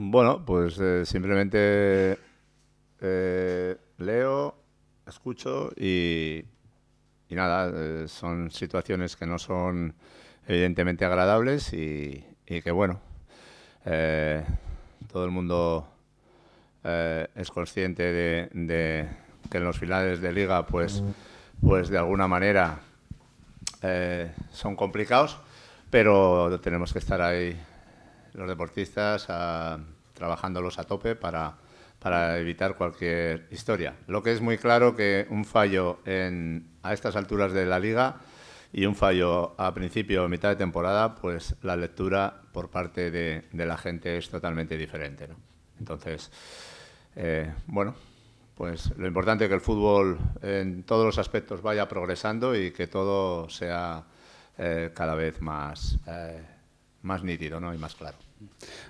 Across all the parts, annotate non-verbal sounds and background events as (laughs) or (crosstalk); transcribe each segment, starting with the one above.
Bueno, pues eh, simplemente eh, leo, escucho y, nada, eh, son situaciones que no son evidentemente agradables y, que bueno, todo el mundo es consciente de, que en los finales de liga pues, pues de alguna manera son complicados, pero tenemos que estar ahí los deportistas trabajándolos a tope para, para evitar cualquier historia. Lo que es muy claro que un fallo a estas alturas de la liga y un fallo a principio o mitad de temporada, pues la lectura por parte de, la gente es totalmente diferente. Entonces, eh, bueno, pues lo importante es que el fútbol en todos los aspectos vaya progresando y que todo sea eh, cada vez más... Eh, más nítido ¿no? y más claro.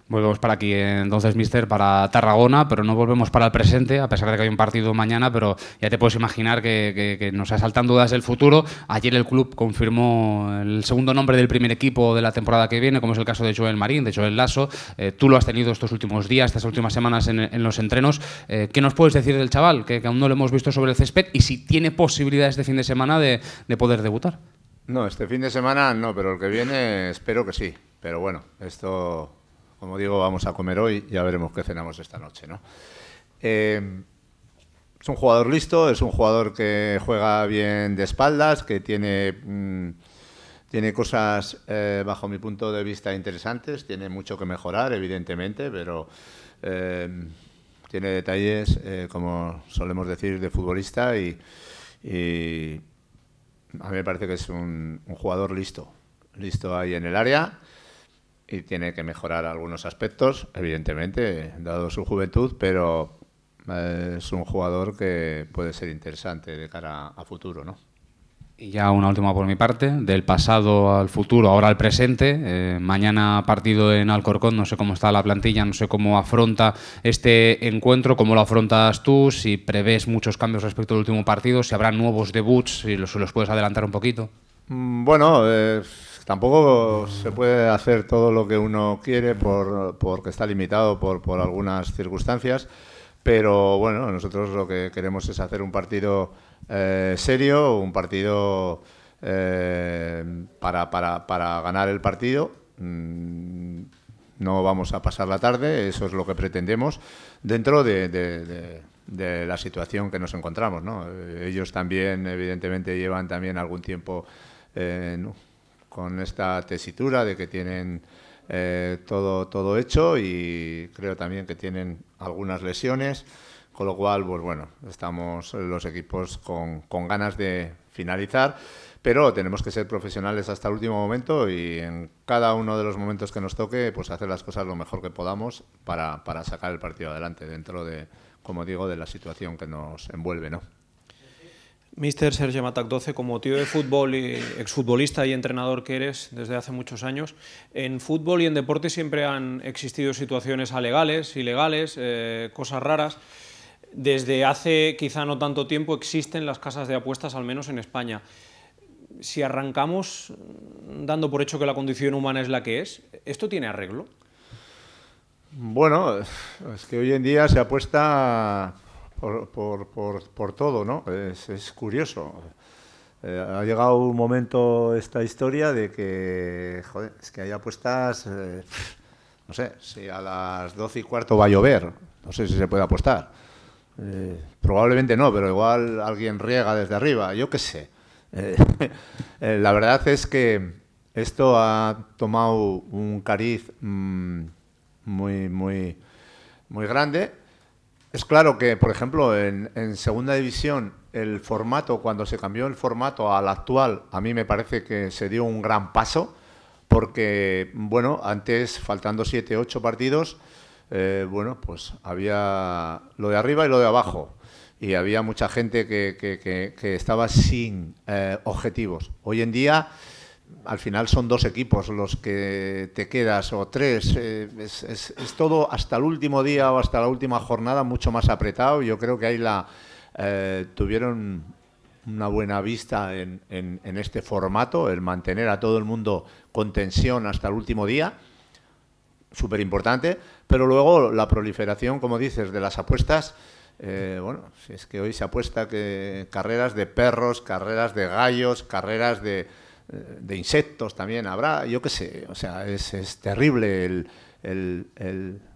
Volvemos para aquí entonces, Mister, para Tarragona, pero no volvemos para el presente, a pesar de que hay un partido mañana, pero ya te puedes imaginar que, nos asaltan dudas del futuro. Ayer el club confirmó el segundo nombre del primer equipo de la temporada que viene, como es el caso de Joel Marín, de Joel Lasso. Eh, tú lo has tenido estos últimos días, estas últimas semanas en, los entrenos. Eh, ¿Qué nos puedes decir del chaval, que, aún no lo hemos visto sobre el césped, y si tiene posibilidades este fin de semana de poder debutar? No, este fin de semana no, pero el que viene espero que sí. Pero bueno, esto, como digo, vamos a comer hoy, y ya veremos qué cenamos esta noche. Eh, es un jugador listo, es un jugador que juega bien de espaldas, que tiene, mm, tiene cosas, eh, bajo mi punto de vista, interesantes, tiene mucho que mejorar, evidentemente, pero... Eh, tiene detalles, como solemos decir, de futbolista y, a mí me parece que es un, jugador listo, listo ahí en el área y tiene que mejorar algunos aspectos, evidentemente, dado su juventud, pero eh, es un jugador que puede ser interesante de cara a futuro, ¿no? Y ya una última por mi parte, del pasado al futuro, ahora al presente. Eh, mañana partido en Alcorcón, no sé cómo está la plantilla, no sé cómo afronta este encuentro, cómo lo afrontas tú, si prevés muchos cambios respecto al último partido, si habrá nuevos debuts, si los, puedes adelantar un poquito. Mm, bueno, eh, Tampoco se puede hacer todo lo que uno quiere porque está limitado por, algunas circunstancias, pero bueno, nosotros lo que queremos es hacer un partido eh, serio, un partido eh, para, ganar el partido. Mm, no vamos a pasar la tarde, eso es lo que pretendemos dentro de, la situación que nos encontramos. ¿no? Ellos también, evidentemente, llevan también algún tiempo eh, con esta tesitura de que tienen eh, todo, todo hecho y creo también que tienen algunas lesiones, con lo cual, pues bueno, estamos los equipos con, con ganas de finalizar, pero tenemos que ser profesionales hasta el último momento y en cada uno de los momentos que nos toque, pues hacer las cosas lo mejor que podamos para, para sacar el partido adelante dentro de, como digo, de la situación que nos envuelve, ¿no? Mister Sergio Matac 12, como tío de fútbol y exfutbolista y entrenador que eres desde hace muchos años, en fútbol y en deporte siempre han existido situaciones alegales, ilegales, eh, cosas raras. Desde hace quizá no tanto tiempo existen las casas de apuestas, al menos en España. Si arrancamos dando por hecho que la condición humana es la que es, ¿esto tiene arreglo? Bueno, es que hoy en día se apuesta por, por, por, todo, ¿no? Es, es curioso. Eh, ha llegado un momento esta historia de que, joder, es que hay apuestas, eh, no sé, si a las 12 y cuarto va a llover, no sé si se puede apostar. Eh, probablemente no, pero igual alguien riega desde arriba, yo qué sé. (laughs) la verdad es que esto ha tomado un cariz mm, muy, muy, muy grande es claro que, por ejemplo, en, segunda división, el formato, cuando se cambió el formato al actual, a mí me parece que se dio un gran paso, porque, bueno, antes, faltando siete, ocho partidos, eh, bueno, pues había lo de arriba y lo de abajo. Y había mucha gente que, estaba sin eh, objetivos. Hoy en día al final son dos equipos los que te quedas o tres. Eh, es, todo hasta el último día o hasta la última jornada mucho más apretado. Yo creo que ahí la eh, tuvieron una buena vista en, este formato, el mantener a todo el mundo con tensión hasta el último día, súper importante. Pero luego la proliferación, como dices, de las apuestas. Eh, bueno, si es que hoy se apuesta que carreras de perros, carreras de gallos, carreras de, eh, de insectos también habrá, yo qué sé, o sea, es, es terrible el,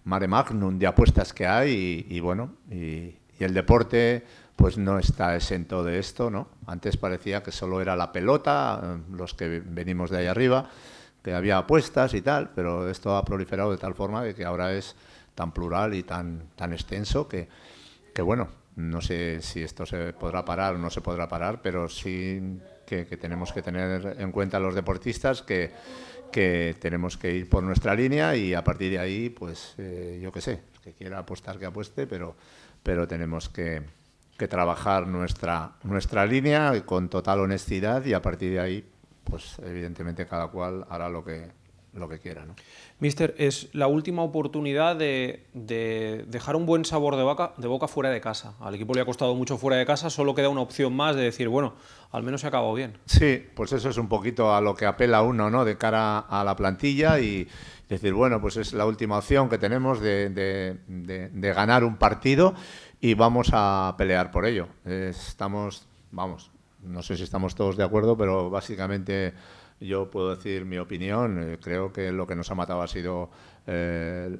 mare magnum de apuestas que hay y, bueno, y, el deporte pues no está exento de esto, ¿no? Antes parecía que solo era la pelota, eh, los que venimos de ahí arriba, que había apuestas y tal, pero esto ha proliferado de tal forma de que ahora es tan plural y tan, tan extenso que, que bueno, no sé si esto se podrá parar o no se podrá parar, pero sí que, tenemos que tener en cuenta los deportistas que, tenemos que ir por nuestra línea y a partir de ahí, pues eh, yo qué sé, que quiera apostar que apueste, pero, pero tenemos que, que trabajar nuestra, nuestra línea con total honestidad y a partir de ahí, pues evidentemente cada cual hará lo que, lo que quiera. ¿no? Mister, es la última oportunidad de, de, dejar un buen sabor de, vaca, de boca fuera de casa. Al equipo le ha costado mucho fuera de casa, solo queda una opción más de decir, bueno, al menos se acabó bien. Sí, pues eso es un poquito a lo que apela uno ¿no? de cara a la plantilla y decir, bueno, pues es la última opción que tenemos de, de, de, de ganar un partido y vamos a pelear por ello. Estamos, vamos, no sé si estamos todos de acuerdo, pero básicamente yo puedo decir mi opinión. Eh, creo que lo que nos ha matado ha sido eh,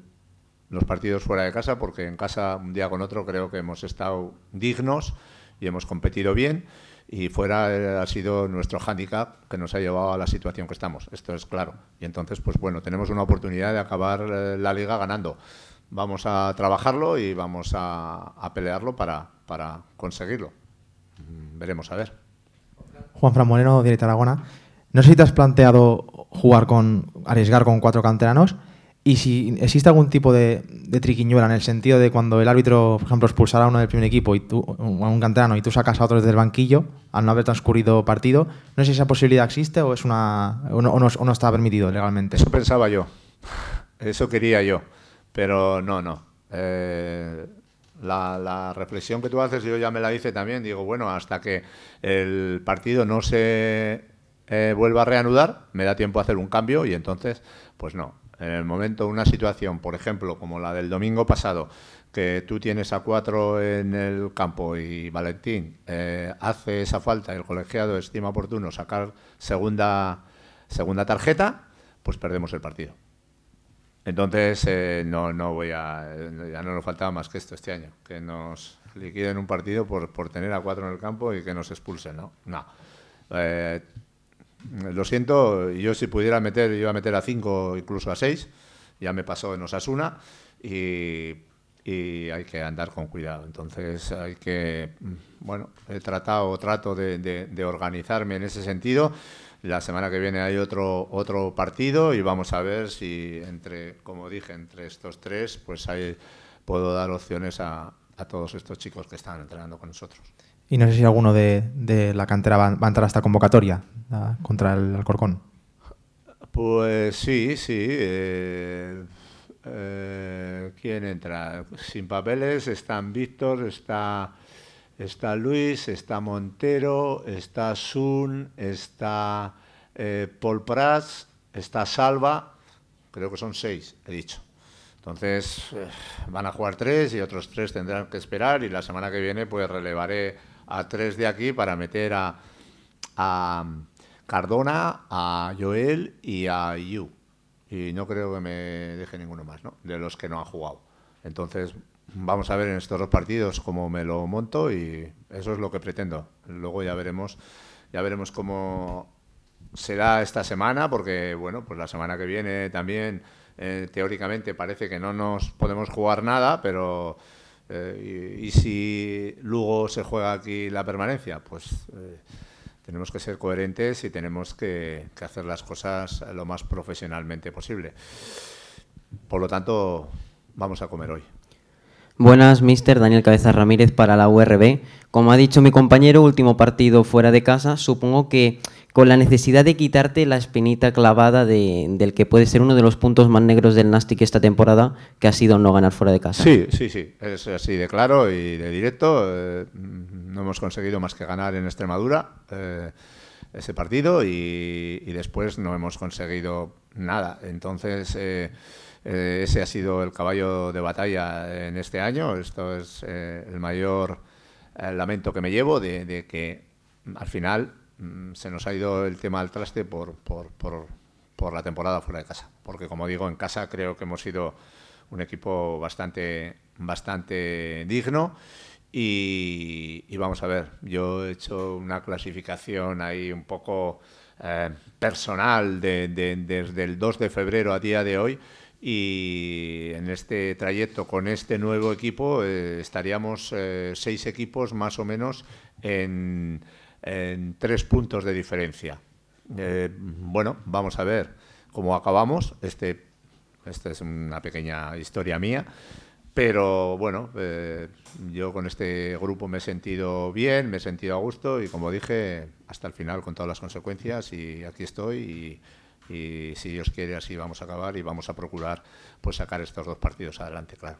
los partidos fuera de casa, porque en casa, un día con otro, creo que hemos estado dignos y hemos competido bien. Y fuera eh, ha sido nuestro hándicap que nos ha llevado a la situación que estamos. Esto es claro. Y entonces, pues bueno, tenemos una oportunidad de acabar la liga ganando. Vamos a trabajarlo y vamos a, pelearlo para, para conseguirlo. Mm, veremos, a ver. Juan Fran Moreno, de Aragona. No sé si te has planteado jugar con, arriesgar con cuatro canteranos y si existe algún tipo de, triquiñuela en el sentido de cuando el árbitro, por ejemplo, expulsará a uno del primer equipo y tú, a un canterano y tú sacas a otro desde el banquillo al no haber transcurrido partido, no sé si esa posibilidad existe o, es una, o no, está permitido legalmente. Eso pensaba yo, eso quería yo, pero no, no. Eh, la, la, reflexión que tú haces yo ya me la hice también. Digo, bueno, hasta que el partido no se eh, vuelva a reanudar, me da tiempo a hacer un cambio y entonces, pues no. En el momento, una situación, por ejemplo, como la del domingo pasado, que tú tienes a cuatro en el campo y Valentín eh, hace esa falta, y el colegiado estima oportuno sacar segunda, segunda tarjeta, pues perdemos el partido. Entonces, eh, no, no voy a. Ya no nos faltaba más que esto este año, que nos liquiden un partido por, tener a cuatro en el campo y que nos expulsen, ¿no? No. Mm, lo siento, yo si pudiera meter, iba a meter a 5, incluso a seis, ya me pasó en Osasuna, y, y, hay que andar con cuidado. Entonces hay que, mm, bueno, he tratado, trato de, organizarme en ese sentido. La semana que viene hay otro, otro partido y vamos a ver si entre, como dije, entre estos tres, pues puedo dar opciones a todos estos chicos que están entrenando con nosotros. Y no sé si alguno de, la cantera va, a entrar a esta convocatoria contra el Alcorcón. Pues sí, sí. Eh, eh, ¿Quién entra? Sin papeles están Víctor, está, está Luis, está Montero, está Sun, está eh, Paul Prats, está Salva. Creo que son seis, he dicho. Entonces eh, van a jugar tres y otros tres tendrán que esperar y la semana que viene pues relevaré a tres de aquí para meter a, Cardona, a Joel y a Yu. Y no creo que me deje ninguno más, ¿no? De los que no han jugado. Entonces, vamos a ver en estos dos partidos cómo me lo monto y eso es lo que pretendo. Luego ya veremos, ya veremos cómo será esta semana, porque bueno, pues la semana que viene también eh, teóricamente parece que no nos podemos jugar nada, pero eh, y, si luego se juega aquí la permanencia, pues eh, tenemos que ser coherentes y tenemos que, hacer las cosas lo más profesionalmente posible. Por lo tanto, vamos a comer hoy. Buenas, mister Daniel Cabeza Ramírez para la URB. Como ha dicho mi compañero, último partido fuera de casa. Supongo que con la necesidad de quitarte la espinita clavada del que puede ser uno de los puntos más negros del Nastic esta temporada, que ha sido no ganar fuera de casa. Sí, sí, sí, es así de claro y de directo. Eh, no hemos conseguido más que ganar en Extremadura eh, ese partido y, después no hemos conseguido nada. Entonces... Eh, ese ha sido el caballo de batalla en este año. Esto es el mayor lamento que me llevo de que al final Mm, se nos ha ido el tema al traste por, la temporada fuera de casa. Porque, como digo, en casa creo que hemos sido un equipo bastante, bastante digno. Y, vamos a ver, yo he hecho una clasificación ahí un poco eh, personal desde el 2 de febrero a día de hoy y en este trayecto con este nuevo equipo eh, estaríamos eh, seis equipos más o menos en, en tres puntos de diferencia. Eh, bueno, vamos a ver cómo acabamos. Este, esta es una pequeña historia mía, pero bueno, eh, yo con este grupo me he sentido bien, me he sentido a gusto y como dije, hasta el final con todas las consecuencias y aquí estoy y, y si Dios quiere así vamos a acabar y vamos a procurar pues sacar estos dos partidos adelante, claro.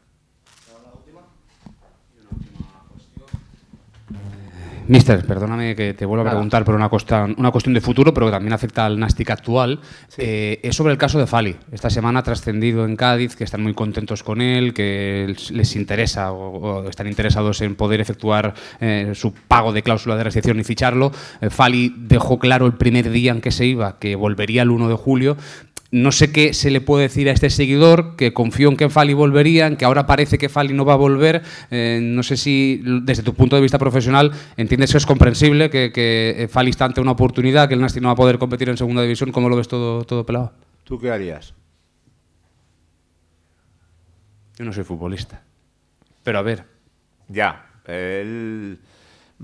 Mister, perdóname que te vuelva a preguntar por una, cuestión, una cuestión de futuro, pero que también afecta al Nastic actual. Eh, es sobre el caso de Fali. Esta semana ha trascendido en Cádiz que están muy contentos con él, que les interesa o, están interesados en poder efectuar eh, su pago de cláusula de rescisión y ficharlo. Eh, Fali dejó claro el primer día en que se iba que volvería el 1 de julio no sé qué se le puede decir a este seguidor, que confió en que Fali volvería, en que ahora parece que Fali no va a volver. Eh, no sé si desde tu punto de vista profesional entiendes que es comprensible que, que eh, Fali está ante una oportunidad, que el Nasti no va a poder competir en segunda división. ¿Cómo lo ves todo, todo pelado? ¿Tú qué harías? Yo no soy futbolista. Pero a ver. Ya, él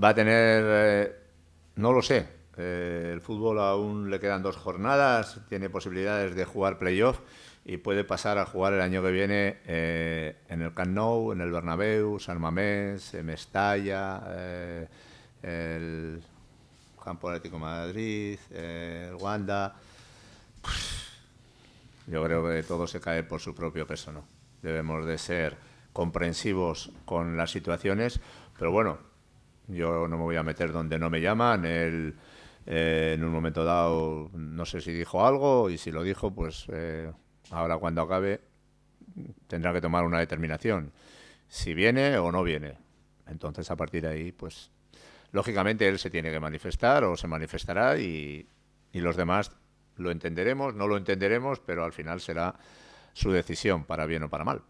va a tener... Eh, no lo sé, eh, el fútbol aún le quedan dos jornadas, tiene posibilidades de jugar playoff y puede pasar a jugar el año que viene eh, en el Camp Nou, en el Bernabéu, San Mamés, Mestalla, eh, el Campo Atlético Madrid, el Wanda. Yo creo que todo se cae por su propio peso, ¿no? Debemos de ser comprensivos con las situaciones, pero bueno, yo no me voy a meter donde no me llaman. El, eh, en un momento dado, no sé si dijo algo y si lo dijo, pues eh, ahora cuando acabe tendrá que tomar una determinación, si viene o no viene. Entonces, a partir de ahí, pues lógicamente él se tiene que manifestar o se manifestará y los demás lo entenderemos, no lo entenderemos, pero al final será su decisión, para bien o para mal.